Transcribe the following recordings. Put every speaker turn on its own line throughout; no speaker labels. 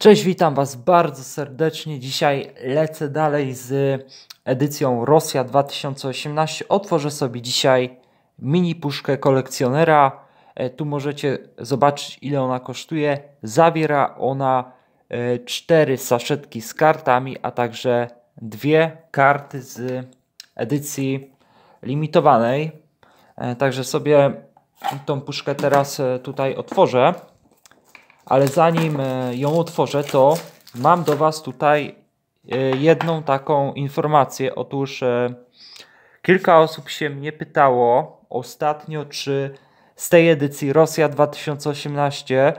Cześć, witam Was bardzo serdecznie. Dzisiaj lecę dalej z edycją Rosja 2018. Otworzę sobie dzisiaj mini puszkę kolekcjonera. E, tu możecie zobaczyć, ile ona kosztuje. Zawiera ona e, cztery saszetki z kartami, a także dwie karty z edycji limitowanej. E, także sobie tą puszkę teraz tutaj otworzę ale zanim e, ją otworzę, to mam do Was tutaj e, jedną taką informację. Otóż e, kilka osób się mnie pytało ostatnio, czy z tej edycji Rosja 2018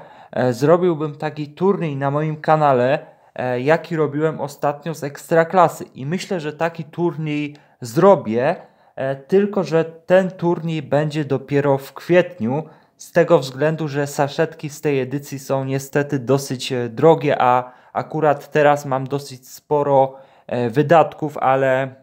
zrobiłbym taki turniej na moim kanale, jaki robiłem ostatnio z Ekstraklasy. I myślę, że taki turniej zrobię, tylko że ten turniej będzie dopiero w kwietniu, z tego względu, że saszetki z tej edycji są niestety dosyć e, drogie, a akurat teraz mam dosyć sporo e, wydatków, ale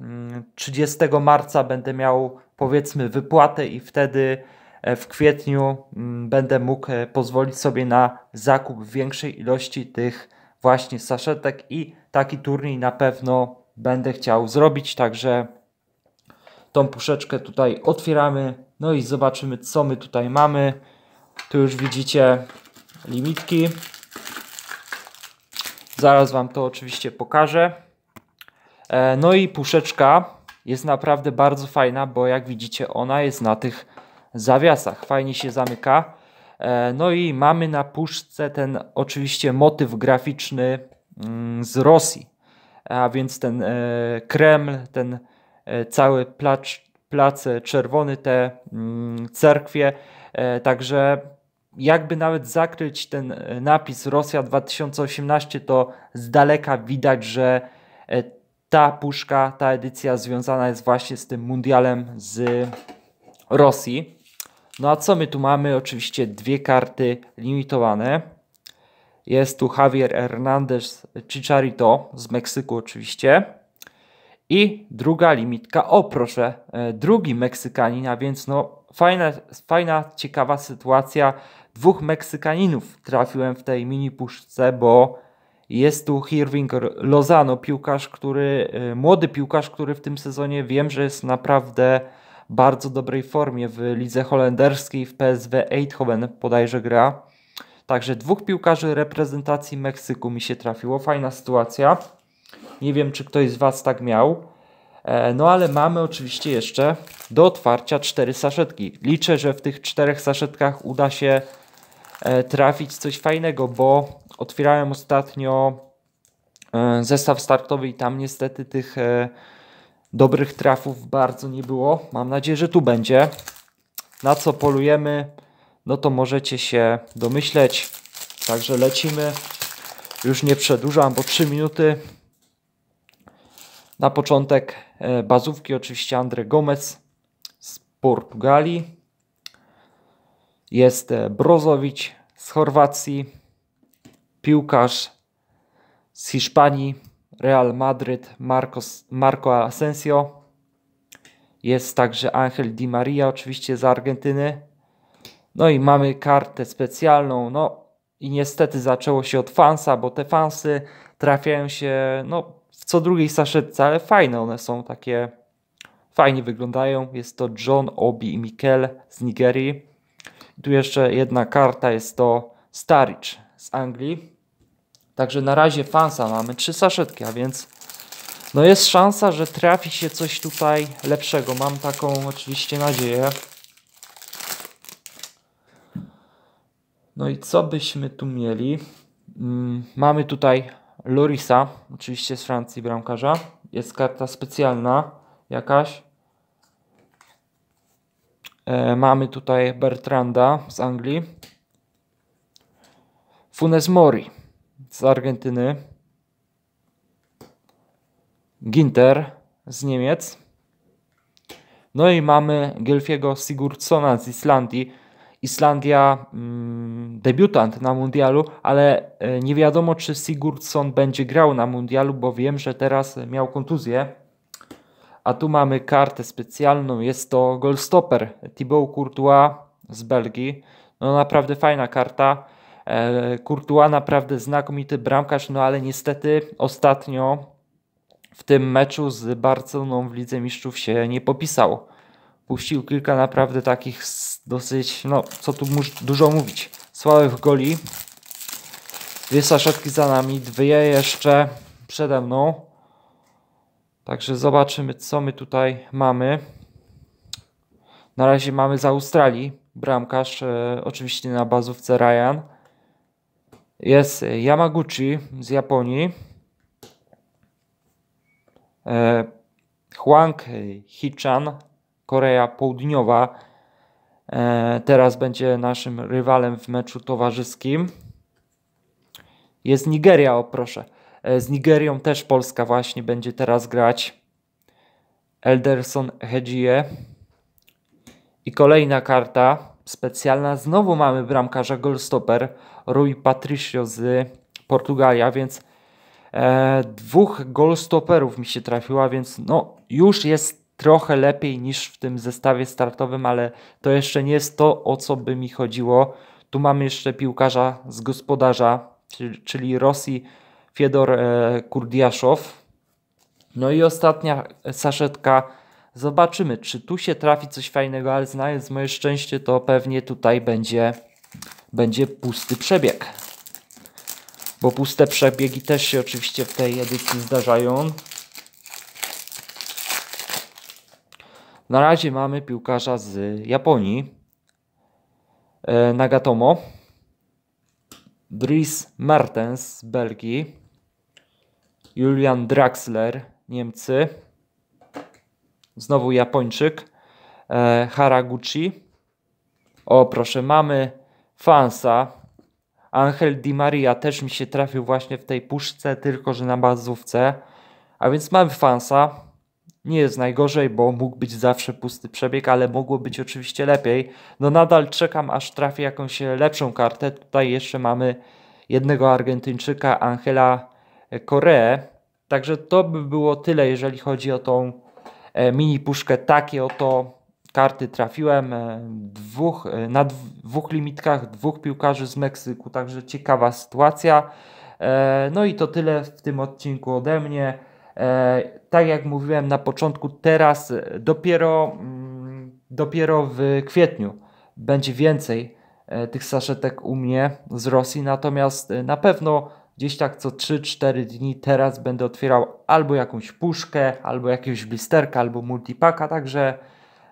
30 mm, marca będę miał powiedzmy wypłatę i wtedy e, w kwietniu mm, będę mógł pozwolić sobie na zakup większej ilości tych właśnie saszetek i taki turniej na pewno będę chciał zrobić, także tą puszeczkę tutaj otwieramy, no i zobaczymy co my tutaj mamy. Tu już widzicie limitki. Zaraz Wam to oczywiście pokażę. E, no i puszeczka jest naprawdę bardzo fajna, bo jak widzicie ona jest na tych zawiasach. Fajnie się zamyka. E, no i mamy na puszce ten oczywiście motyw graficzny mm, z Rosji. A więc ten e, Kreml, ten cały plac, plac czerwony, te mm, cerkwie E, także jakby nawet zakryć ten e, napis Rosja 2018, to z daleka widać, że e, ta puszka, ta edycja związana jest właśnie z tym mundialem z Rosji. No a co my tu mamy? Oczywiście dwie karty limitowane. Jest tu Javier Hernandez Chicharito z Meksyku oczywiście. I druga limitka, o proszę, drugi Meksykanin, a więc no fajna, fajna, ciekawa sytuacja. Dwóch Meksykaninów trafiłem w tej mini puszce, bo jest tu Hirving Lozano, piłkarz, który, y, młody piłkarz, który w tym sezonie wiem, że jest naprawdę bardzo dobrej formie w lidze holenderskiej w PSW Eindhoven podajże gra. Także dwóch piłkarzy reprezentacji Meksyku mi się trafiło. Fajna sytuacja. Nie wiem, czy ktoś z Was tak miał. E, no ale mamy oczywiście jeszcze do otwarcia cztery saszetki. Liczę, że w tych czterech saszetkach uda się e, trafić coś fajnego, bo otwierałem ostatnio e, zestaw startowy i tam niestety tych dobrych trafów bardzo nie było. Mam nadzieję, że tu będzie. Na co polujemy, no to możecie się domyśleć. Także lecimy. Już nie przedłużam, bo 3 minuty. Na początek E, bazówki oczywiście Andre Gomez z Portugalii. Jest e, Brozowicz z Chorwacji. Piłkarz z Hiszpanii, Real Madryt, Marcos, Marco Asensio. Jest także Angel Di Maria oczywiście z Argentyny. No i mamy kartę specjalną. No i niestety zaczęło się od fansa, bo te fansy trafiają się no, w co drugiej saszetce, ale fajne one są, takie fajnie wyglądają. Jest to John, Obi i Mikel z Nigerii. Tu jeszcze jedna karta, jest to Starich z Anglii. Także na razie fansa mamy trzy saszetki, a więc no jest szansa, że trafi się coś tutaj lepszego. Mam taką oczywiście nadzieję. No i co byśmy tu mieli? Mm, mamy tutaj Lorisa, oczywiście z Francji bramkarza. Jest karta specjalna jakaś. E, mamy tutaj Bertranda z Anglii. Funes Mori z Argentyny. Ginter z Niemiec. No i mamy Gylfiego Sigurdsona z Islandii. Islandia mm, debiutant na mundialu, ale e, nie wiadomo, czy Sigurdsson będzie grał na mundialu, bo wiem, że teraz miał kontuzję. A tu mamy kartę specjalną, jest to goalstopper Thibaut Courtois z Belgii. No naprawdę fajna karta. E, Courtois naprawdę znakomity bramkarz, no ale niestety ostatnio w tym meczu z Barceloną w Lidze Mistrzów się nie popisał puścił kilka naprawdę takich dosyć, no co tu dużo mówić, słabych goli. Dwie saszotki za nami, dwie jeszcze przede mną. Także zobaczymy, co my tutaj mamy. Na razie mamy z Australii bramkarz, e, oczywiście na bazówce Ryan. Jest Yamaguchi z Japonii. E, Huang Hichan Korea Południowa e, teraz będzie naszym rywalem w meczu towarzyskim. Jest Nigeria, o proszę. E, z Nigerią też Polska właśnie będzie teraz grać. Elderson Hedzie. I kolejna karta specjalna. Znowu mamy bramkarza goalstopper Rui Patricio z Portugalia, więc e, dwóch goalstoperów mi się trafiła, więc no już jest trochę lepiej niż w tym zestawie startowym, ale to jeszcze nie jest to, o co by mi chodziło. Tu mam jeszcze piłkarza z gospodarza, czyli Rosji Fiedor e, Kurdiaszow. No i ostatnia saszetka. Zobaczymy, czy tu się trafi coś fajnego, ale znając moje szczęście, to pewnie tutaj będzie, będzie pusty przebieg. Bo puste przebiegi też się oczywiście w tej edycji zdarzają. Na razie mamy piłkarza z Japonii, e, Nagatomo, Dries Mertens z Belgii, Julian Draxler, Niemcy, znowu Japończyk, e, Haraguchi. O proszę, mamy Fansa, Angel Di Maria też mi się trafił właśnie w tej puszce, tylko że na bazówce. A więc mamy Fansa, nie jest najgorzej, bo mógł być zawsze pusty przebieg, ale mogło być oczywiście lepiej. No nadal czekam, aż trafi jakąś lepszą kartę. Tutaj jeszcze mamy jednego Argentyńczyka, Angela Correa. Także to by było tyle, jeżeli chodzi o tą e, mini puszkę. Takie oto karty trafiłem e, dwóch, e, na dwóch limitkach, dwóch piłkarzy z Meksyku, także ciekawa sytuacja. No i to tyle w tym odcinku ode mnie. E, tak jak mówiłem na początku, teraz e, dopiero, mm, dopiero w kwietniu będzie więcej e, tych saszetek u mnie z Rosji, natomiast na pewno gdzieś tak co 3-4 dni teraz będę otwierał albo jakąś puszkę, albo jakiegoś blisterka, albo multipaka, także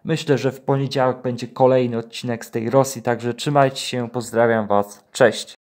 myślę, że w poniedziałek będzie kolejny odcinek z tej Rosji, także trzymajcie się, pozdrawiam Was, cześć!